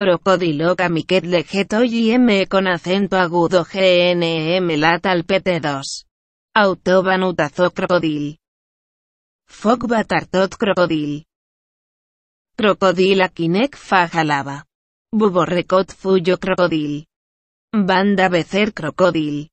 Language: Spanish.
Crocodilo Camiquet Legeto y con acento agudo GNM Latal PT2. Autobanutazo Crocodil. Fogbatartot Crocodil. Crocodil Akinek Fajalaba. Buborrecot Fuyo Crocodil. Banda Becer Crocodil.